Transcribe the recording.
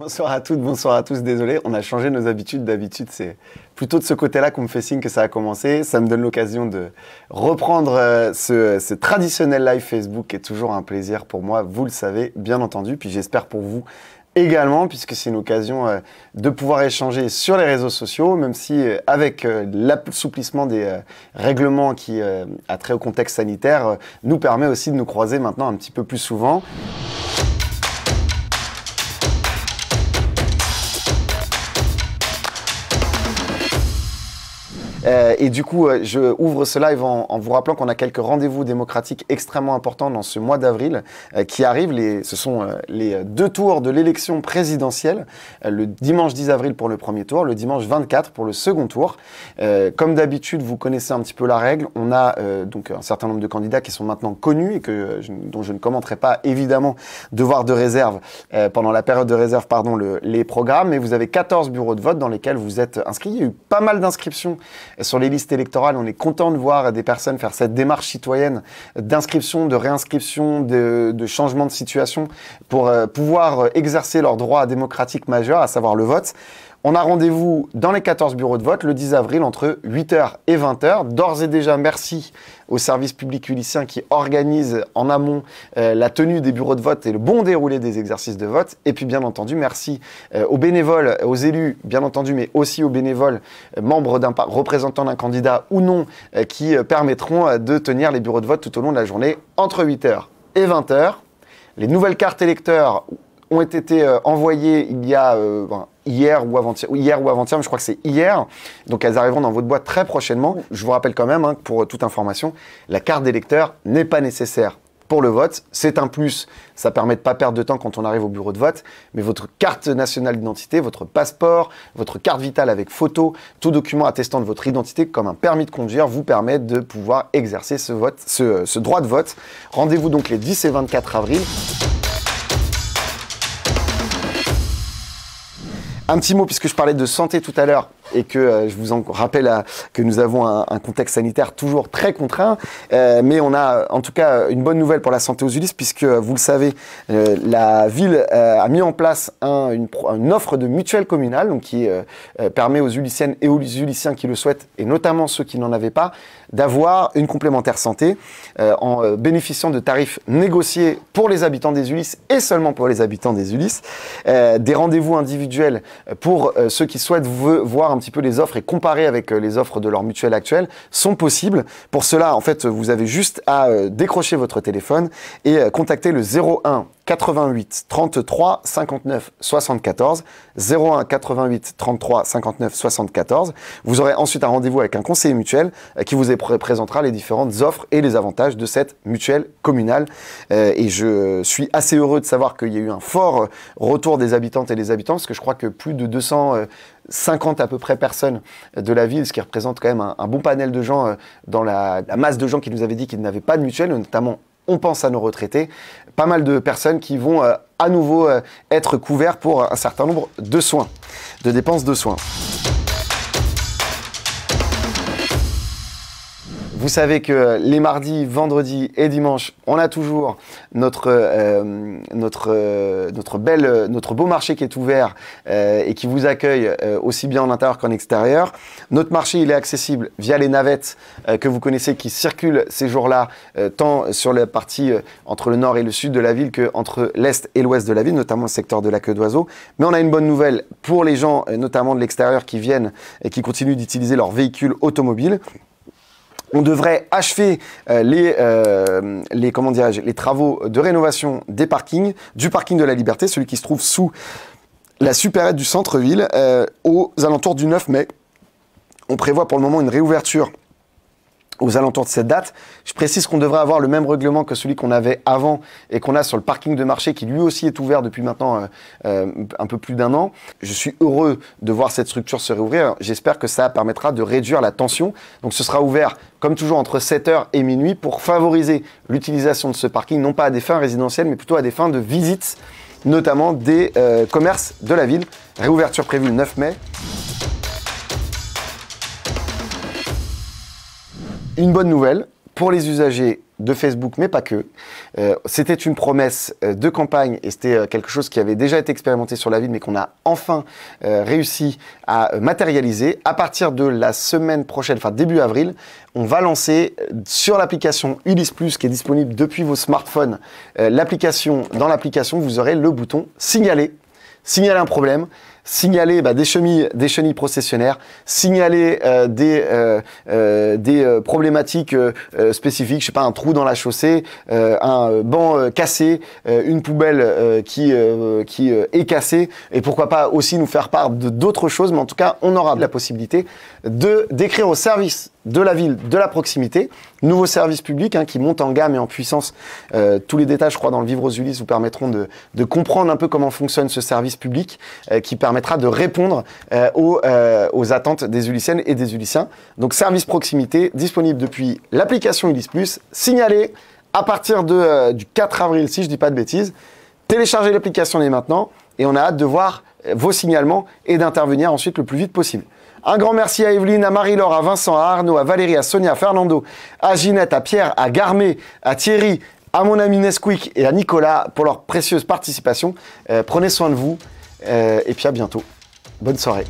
Bonsoir à toutes, bonsoir à tous. Désolé, on a changé nos habitudes. D'habitude, c'est plutôt de ce côté-là qu'on me fait signe que ça a commencé. Ça me donne l'occasion de reprendre euh, ce, traditionnel live Facebook qui est toujours un plaisir pour moi, vous le savez, bien entendu. Puis j'espère pour vous également, puisque c'est une occasion euh, de pouvoir échanger sur les réseaux sociaux, même si euh, avec l'assouplissement des règlements qui a trait au contexte sanitaire, nous permet aussi de nous croiser maintenant un petit peu plus souvent. Euh, et du coup, euh, je ouvre ce live en, vous rappelant qu'on a quelques rendez-vous démocratiques extrêmement importants dans ce mois d'avril euh, qui arrivent. ce sont les deux tours de l'élection présidentielle, le dimanche 10 avril pour le premier tour, le dimanche 24 pour le second tour. comme d'habitude, vous connaissez un petit peu la règle. On a donc un certain nombre de candidats qui sont maintenant connus et dont je ne commenterai pas évidemment devoir de réserve pendant la période de réserve, pardon, les programmes. Mais vous avez 14 bureaux de vote dans lesquels vous êtes inscrits. Il y a eu pas mal d'inscriptions sur les listes électorales. On est content de voir des personnes faire cette démarche citoyenne d'inscription, de réinscription, de, changement de situation pour euh, pouvoir euh, exercer leur droit démocratique majeur, à savoir le vote. On a rendez-vous dans les 14 bureaux de vote le 10 avril entre 8h et 20h. D'ores et déjà, merci au service public ulicien qui organise en amont euh, la tenue des bureaux de vote et le bon déroulé des exercices de vote. Et puis, bien entendu, merci euh, aux bénévoles, aux élus, bien entendu, mais aussi aux bénévoles, euh, membres d'un représentant d'un candidat ou non, qui permettront de tenir les bureaux de vote tout au long de la journée entre 8h et 20h. Les nouvelles cartes électeurs ont été euh, envoyées il y a euh, ben, hier ou avant-hier, hier ou avant-hier, mais je crois que c'est hier. Donc elles arriveront dans votre boîte très prochainement. Je vous rappelle quand même, hein, pour euh, toute information, la carte d'électeur n'est pas nécessaire pour le vote. C'est un plus, ça permet de pas perdre de temps quand on arrive au bureau de vote, mais votre carte nationale d'identité, votre passeport, votre carte vitale avec photo, tout document attestant de votre identité comme un permis de conduire vous permet de pouvoir exercer ce, vote, ce, ce droit de vote. Rendez-vous donc les 10 et 24 avril. Un petit mot, puisque je parlais de santé tout à l'heure, et que euh, je vous en rappelle à, euh, que nous avons un, contexte sanitaire toujours très contraint. Euh, mais on a en tout cas une bonne nouvelle pour la santé aux Ulysses, puisque vous le savez, la ville a mis en place une, offre de mutuelle communale, donc qui permet aux Ulyssiennes et aux Ulyssiens qui le souhaitent, et notamment ceux qui n'en avaient pas, d'avoir une complémentaire santé en bénéficiant de tarifs négociés pour les habitants des Ulysses et seulement pour les habitants des Ulysses, des rendez-vous individuels pour ceux qui souhaitent voir un peu les offres et comparer avec euh, les offres de leur mutuelle actuelle sont possibles. Pour cela, en fait, vous avez juste à euh, décrocher votre téléphone et euh, contacter le 01 88 33 59 74 01 88 33 59 74. Vous aurez ensuite un rendez-vous avec un conseiller mutuel euh, qui vous présentera les différentes offres et les avantages de cette mutuelle communale. Euh, et je suis assez heureux de savoir qu'il y a eu un fort euh, retour des habitantes et des habitants parce que je crois que plus de 250 à peu près personnes de la ville, ce qui représente quand même un, bon panel de gens dans la, la, masse de gens qui nous avaient dit qu'ils n'avaient pas de mutuelle, notamment on pense à nos retraités, pas mal de personnes qui vont euh, à nouveau euh, être couvertes pour un certain nombre de soins, de dépenses de soins. Vous savez que les mardis, vendredis et dimanches, on a toujours notre, euh, notre, euh, notre, belle, notre beau marché qui est ouvert euh, et qui vous accueille aussi bien en intérieur qu'en extérieur. Notre marché, il est accessible via les navettes que vous connaissez qui circulent ces jours-là, tant sur la partie entre le nord et le sud de la ville que entre l'est et l'ouest de la ville, notamment le secteur de la queue d'oiseau. Mais on a une bonne nouvelle pour les gens, notamment de l'extérieur, qui viennent et qui continuent d'utiliser leur véhicule automobile. On devrait achever euh, les, euh, les, les travaux de rénovation des parkings, du parking de la Liberté, celui qui se trouve sous la supérette du centre-ville, euh, aux alentours du 9 mai. On prévoit pour le moment une réouverture aux alentours de cette date. Je précise qu'on devrait avoir le même règlement que celui qu'on avait avant et qu'on a sur le parking de marché qui lui aussi est ouvert depuis maintenant euh, euh, un peu plus d'un an. Je suis heureux de voir cette structure se réouvrir. J'espère que ça permettra de réduire la tension. Donc ce sera ouvert comme toujours entre 7h et minuit pour favoriser l'utilisation de ce parking, non pas à des fins résidentielles mais plutôt à des fins de visite, notamment des euh, commerces de la ville. Réouverture prévue le 9 mai. une bonne nouvelle pour les usagers de Facebook, mais pas que. Euh, c'était une promesse euh, de campagne et c'était euh, quelque chose qui avait déjà été expérimenté sur la ville, mais qu'on a enfin réussi à matérialiser. À partir de la semaine prochaine, enfin début avril, on va lancer sur l'application Ulysse Plus, qui est disponible depuis vos smartphones, l'application. Dans l'application, vous aurez le bouton signaler, signaler un problème signaler bah, des, chemises des chenilles processionnaires, signaler euh, des, euh, euh, des problématiques spécifiques, je sais pas, un trou dans la chaussée, un banc cassé, une poubelle qui, qui est cassée, et pourquoi pas aussi nous faire part d'autres choses, mais en tout cas, on aura la possibilité de d'écrire au service de la ville, de la proximité, nouveau service public hein, qui monte en gamme et en puissance. tous les détails, je crois, dans le Vivre aux Ulysses vous permettront de, comprendre un peu comment fonctionne ce service public qui permet permettra de répondre euh, euh, aux, attentes des Ulyssiennes et des Ulyssiens. Donc service proximité disponible depuis l'application Ulysse Plus, Signalez à partir de, euh, du 4 avril si je ne dis pas de bêtises. Téléchargez l'application dès maintenant et on a hâte de voir vos signalements et d'intervenir ensuite le plus vite possible. Un grand merci à Evelyne, à Marie-Laure, à Vincent, à Arnaud, à Valérie, à Sonia, à Fernando, à Ginette, à Pierre, à Garmé, à Thierry, à mon ami Nesquik et à Nicolas pour leur précieuse participation. prenez soin de vous. Euh, et puis à bientôt. Bonne soirée.